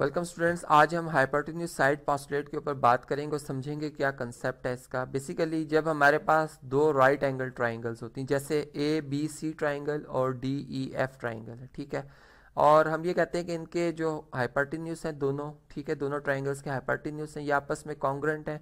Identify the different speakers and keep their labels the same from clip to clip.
Speaker 1: welcome students आज हम hypotenuse side postulate के ऊपर बात करेंगे और समझेंगे क्या कंसेप्ट है इसका बेसिकली जब हमारे पास दो राइट एंगल ट्राइंगल्स होती हैं जैसे ए बी सी ट्राइंगल और डी ई एफ ट्राइंगल है ठीक है और हम ये कहते हैं कि इनके जो हाइपरटेन्यूज हैं दोनों ठीक है दोनों ट्राइंगल्स के हाइपरटेन्यूज हैं ये आपस में कॉन्ग्रेंट हैं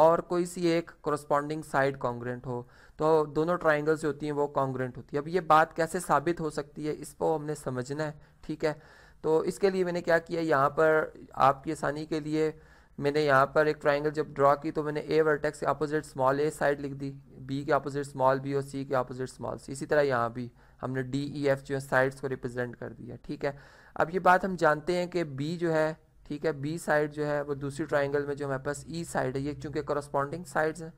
Speaker 1: और कोई सी एक कॉरस्पॉन्डिंग साइड कॉन्ग्रेंट हो तो दोनों ट्राइंगल्स जो होती हैं वो कॉन्ग्रेंट होती है अब ये बात कैसे साबित हो सकती है इसको हमने समझना है ठीक है तो इसके लिए मैंने क्या किया यहाँ पर आपकी आसानी के लिए मैंने यहाँ पर एक ट्राइंगल जब ड्रॉ की तो मैंने ए वर्टेक्स के अपोजिट स्मॉल ए साइड लिख दी बी के अपोजिट स्मॉल बी और सी के अपोजिट स्मॉल सी इसी तरह यहाँ भी हमने डी ई एफ जो है साइड्स को रिप्रेजेंट कर दिया ठीक है अब ये बात हम जानते हैं कि बी जो है ठीक है बी साइड जो है वो दूसरी ट्राइंगल में जो हमारे पास ई e साइड है ये चूँकि करस्पॉन्डिंग साइड्स हैं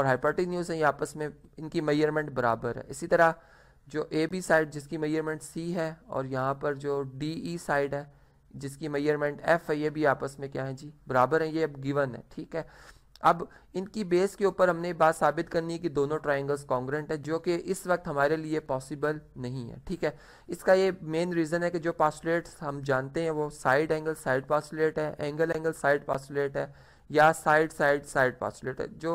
Speaker 1: और हाइपाटिन्यूज हैं ये आपस में इनकी मेजरमेंट बराबर है इसी तरह जो ए बी साइड जिसकी मेयरमेंट सी है और यहाँ पर जो डी ई साइड है जिसकी मेयरमेंट एफ है ये भी आपस में क्या है जी बराबर है ये अब गिवन है ठीक है अब इनकी बेस के ऊपर हमने बात साबित करनी है कि दोनों ट्राइंगल्स कॉन्ग्रेंट है जो कि इस वक्त हमारे लिए पॉसिबल नहीं है ठीक है इसका ये मेन रीज़न है कि जो पासुलेट्स हम जानते हैं वो साइड एंगल साइड पास्टुलेट है एंगल एंगल साइड पास्टुलेट है या साइड साइड साइड पास्टुलेट है जो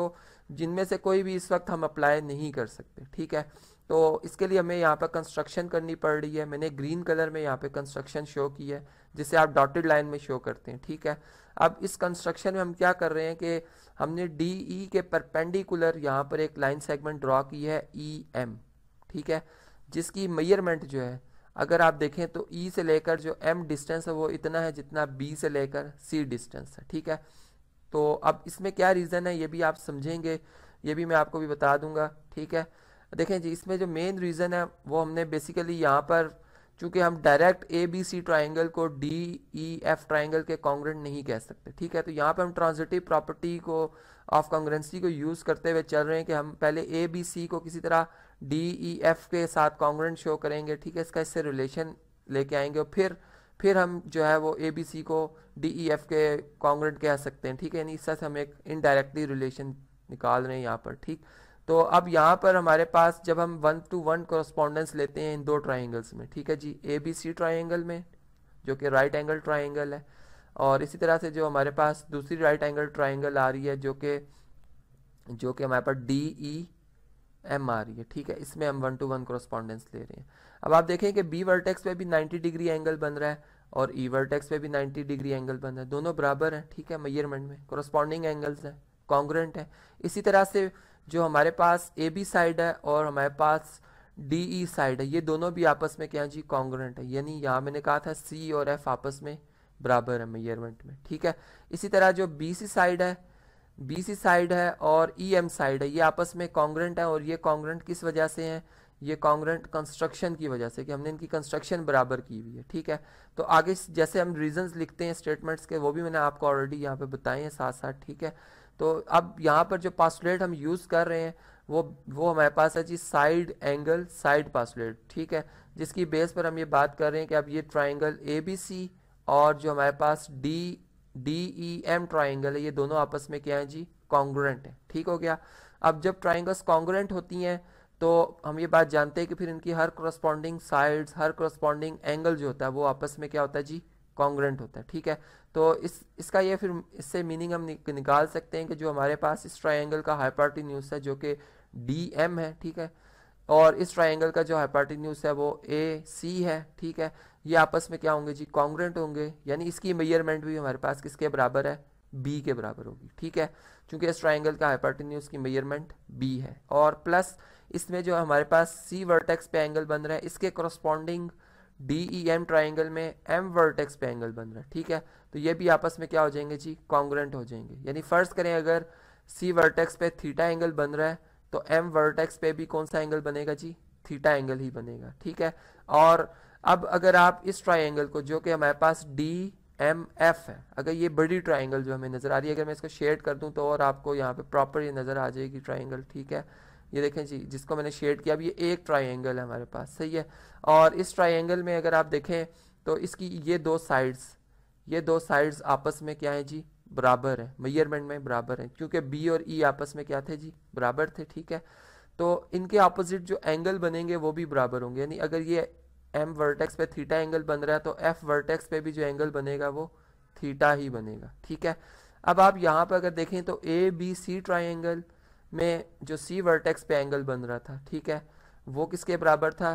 Speaker 1: जिनमें से कोई भी इस वक्त हम अप्लाई नहीं कर सकते ठीक है तो इसके लिए हमें यहाँ पर कंस्ट्रक्शन करनी पड़ रही है मैंने ग्रीन कलर में यहाँ पे कंस्ट्रक्शन शो की है जिसे आप डॉटेड लाइन में शो करते हैं ठीक है अब इस कंस्ट्रक्शन में हम क्या कर रहे हैं कि हमने डी ई e के परपेंडिकुलर यहाँ पर एक लाइन सेगमेंट ड्रॉ की है ई e, एम ठीक है जिसकी मेयरमेंट जो है अगर आप देखें तो ई e से लेकर जो एम डिस्टेंस है वो इतना है जितना बी से लेकर सी डिस्टेंस है ठीक है तो अब इसमें क्या रीज़न है ये भी आप समझेंगे ये भी मैं आपको भी बता दूंगा ठीक है देखें जी इसमें जो मेन रीज़न है वो हमने बेसिकली यहाँ पर चूँकि हम direct A B C triangle को डी ई एफ ट्राइंगल के कॉन्ग्रेंट नहीं कह सकते ठीक है तो यहाँ पर हम ट्रांजिटिव प्रॉपर्टी को ऑफ कॉन्ग्रेंसी को यूज़ करते हुए चल रहे हैं कि हम पहले ए बी सी को किसी तरह डी ई एफ के साथ कॉन्ग्रेंट शो करेंगे ठीक है इसका इससे रिलेशन लेके आएंगे और फिर फिर हम जो है वो ए बी सी को डी ई एफ के कॉन्ग्रेंट कह सकते हैं ठीक है यानी से हम एक इनडायरेक्टली रिलेशन निकाल रहे हैं यहाँ पर ठीक तो अब यहाँ पर हमारे पास जब हम वन टू वन कॉरस्पॉन्डेंस लेते हैं इन दो ट्राइंगल्स में ठीक है जी ए बी सी ट्राइंगल में जो कि राइट एंगल ट्राइंगल है और इसी तरह से जो हमारे पास दूसरी राइट एंगल ट्राइंगल आ रही है जो कि जो कि हमारे पास डी ई एम आ रही है ठीक है इसमें हम वन टू वन कॉरस्पॉन्डेंस ले रहे हैं अब आप देखें कि बी वर्टेक्स पे भी 90 डिग्री एंगल बन रहा है और ई e वर्टेक्स पे भी 90 डिग्री एंगल बन रहा है दोनों बराबर हैं ठीक है मेजरमेंट में कॉरस्पॉन्डिंग एंगल्स हैं कॉन्ग्रेंट है इसी तरह से जो हमारे पास ए बी साइड है और हमारे पास डी ई साइड है ये दोनों भी आपस में क्या जी कॉन्ग्रेंट है यानी यहाँ मैंने कहा था सी और एफ आपस में बराबर है मेयरमेंट में ठीक है इसी तरह जो बी सी साइड है बी सी साइड है और ई एम साइड है ये आपस में कॉन्ग्रेंट है और ये कॉन्ग्रेंट किस वजह से है ये कॉन्ग्रेंट कंस्ट्रक्शन की वजह से कि हमने इनकी कंस्ट्रक्शन बराबर की हुई है ठीक है तो आगे जैसे हम रीजंस लिखते हैं स्टेटमेंट्स के वो भी मैंने आपको ऑलरेडी यहाँ पे बताए हैं साथ साथ ठीक है तो अब यहाँ पर जो पासुलेट हम यूज़ कर रहे हैं वो वो हमारे पास है जी साइड एंगल साइड पासुलेट ठीक है जिसकी बेस पर हम ये बात कर रहे हैं कि अब ये ट्राइंगल ए बी सी और जो हमारे पास D D E M triangle है ये दोनों आपस में क्या है जी कॉन्ग्रेंट है ठीक हो गया अब जब ट्राइंगल्स कॉन्ग्रेंट होती हैं तो हम ये बात जानते हैं कि फिर इनकी हर क्रस्पॉन्डिंग साइड्स हर क्रस्पॉन्डिंग एंगल जो होता है वो आपस में क्या होता है जी कॉन्ग्रेंट होता है ठीक है तो इस इसका ये फिर इससे मीनिंग हम निकाल सकते हैं कि जो हमारे पास इस ट्राइंगल का न्यूज है जो कि डी एम है ठीक है और इस ट्राइंगल का जो न्यूज है वो ए सी है ठीक है ये आपस में क्या होंगे जी कॉन्ग्रेंट होंगे यानी इसकी मेजरमेंट भी हमारे पास किसके बराबर है बी के बराबर होगी ठीक है क्योंकि इस ट्राइंगल का न्यूज़ की मेजरमेंट बी है और प्लस इसमें जो हमारे पास सी वर्टेक्स पे एंगल बन रहा है इसके corresponding D E M triangle में एम वर्टेक्स पे एंगल बन रहा है ठीक है तो ये भी आपस में क्या हो जाएंगे जी कॉन्ग्रेंट हो जाएंगे यानी फर्स्ट करें अगर सी वर्टेक्स पे थीटा एंगल बन रहा है तो एम वर्टेक्स पे भी कौन सा एंगल बनेगा जी थीटा एंगल ही बनेगा ठीक है और अब अगर आप इस ट्राइंगल को जो कि हमारे पास डी एम एफ है अगर ये बड़ी ट्राइंगल जो हमें नज़र आ रही है अगर मैं इसको शेड कर दूं तो और आपको यहाँ पे प्रॉपर ये नज़र आ जाएगी ट्राइंगल ठीक है ये देखें जी जिसको मैंने शेड किया अब ये एक ट्राइंगल है हमारे पास सही है और इस ट्राइंगल में अगर आप देखें तो इसकी ये दो साइड्स ये दो साइड्स आपस में क्या है जी बराबर है मेयरमेंट में बराबर है क्योंकि बी और ई e आपस में क्या थे जी बराबर थे ठीक है तो इनके अपोजिट जो एंगल बनेंगे वो भी बराबर होंगे यानी अगर ये एम वर्टेक्स पे थीटा एंगल बन रहा है तो एफ वर्टेक्स पे भी जो एंगल बनेगा वो थीटा ही बनेगा ठीक है अब आप यहाँ पर अगर देखें तो ए बी सी ट्राइंगल में जो सी वर्टेक्स पे एंगल बन रहा था ठीक है वो किसके बराबर था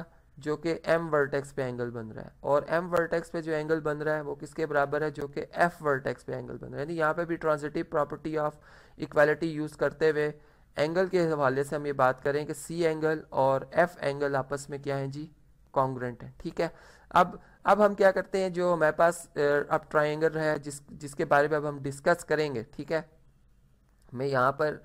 Speaker 1: जो कि एम वर्टेक्स पे एंगल बन रहा है और एम वर्टेक्स पे जो एंगल बन रहा है वो किसके बराबर है जो कि एफ वर्टेक्स पे एंगल बन रहा है यानी यहाँ पे भी transitive property of equality use करते हुए एंगल के हवाले से हम ये बात करें कि सी एंगल और एफ एंगल आपस में क्या है जी कॉन्ग्रेंट है ठीक है अब अब हम क्या करते हैं जो हमारे पास अब ट्राइंगल है जिस जिसके बारे में अब हम डिस्कस करेंगे ठीक है मैं यहाँ पर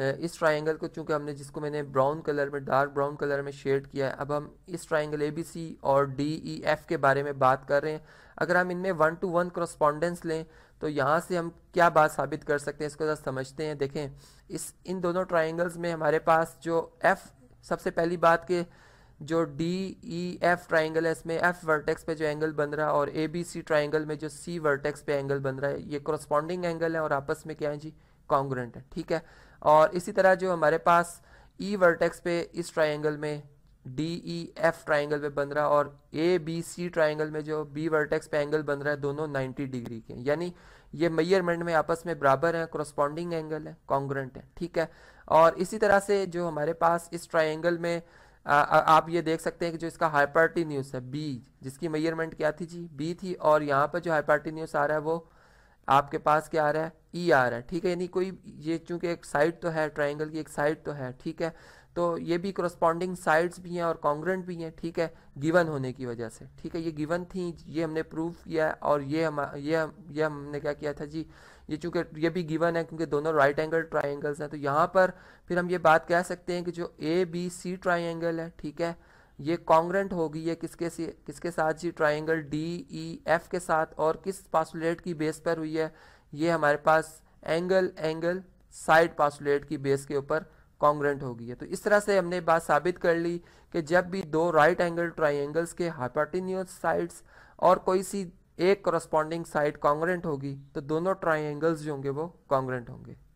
Speaker 1: इस ट्रायंगल को चूँकि हमने जिसको मैंने ब्राउन कलर में डार्क ब्राउन कलर में शेड किया है अब हम इस ट्रायंगल ए बी सी और डी ई एफ के बारे में बात कर रहे हैं अगर हम इनमें वन टू वन क्रॉस्पॉन्डेंस लें तो यहाँ से हम क्या बात साबित कर सकते हैं इसको ज़रा समझते हैं देखें इस इन दोनों ट्राइंगल्स में हमारे पास जो एफ़ सबसे पहली बात के जो डी ई एफ ट्राइंगल है इसमें एफ वर्टेक्स पे जो एंगल बन रहा है और ए बी सी ट्राइंगल में जो सी वर्टेक्स पे एंगल बन रहा है ये क्रॉस्पॉन्डिंग एंगल है और आपस में क्या है जी कॉन्ग्रेंट है ठीक है और इसी तरह जो हमारे पास ई e वर्टेक्स पे इस ट्राइंगल में डी ई एफ ट्राइंगल पे बन रहा है और ए बी सी ट्राइंगल में जो बी वर्टेक्स पे एंगल बन रहा है दोनों 90 डिग्री के यानी ये मैयरमेंट में आपस में बराबर है क्रोस्पॉन्डिंग एंगल है कॉन्ग्रेंट है ठीक है और इसी तरह से जो हमारे पास इस ट्राइंगल में आ, आ, आप ये देख सकते हैं कि जो इसका हाइपार्टी न्यूज़ है बी जिसकी मैयरमेंट क्या थी जी बी थी और यहाँ पर जो हाइपार्टी न्यूज़ आ रहा है वो आपके पास क्या आ रहा है ई e आ रहा है ठीक है यानी कोई ये चूंकि एक साइड तो है ट्राइंगल की एक साइड तो है ठीक है तो ये भी करस्पॉन्डिंग साइड्स भी हैं और कॉन्ग्रेंट भी हैं ठीक है गिवन होने की वजह से ठीक है ये गिवन थी ये हमने प्रूव किया और ये हम ये ये हमने क्या किया था जी ये चूंकि ये भी गिवन है क्योंकि दोनों राइट एंगल ट्राइंगल्स हैं तो यहाँ पर फिर हम ये बात कह सकते हैं कि जो ए बी सी ट्राइंगल है ठीक है ये कॉन्ग्रेंट होगी ये किसके से किसके साथ G triangle D E F के साथ और किस पासुलेट की बेस पर हुई है ये हमारे पास एंगल एंगल साइड पासुलेट की बेस के ऊपर कॉन्ग्रेंट होगी है तो इस तरह से हमने बात साबित कर ली कि जब भी दो राइट एंगल ट्राइंगल्स के हाइपाटिन्यूस साइड्स और कोई सी एक कॉरस्पॉन्डिंग साइड कॉन्ग्रेंट होगी तो दोनों ट्राइंगल्स जो होंगे वो कॉन्ग्रेंट होंगे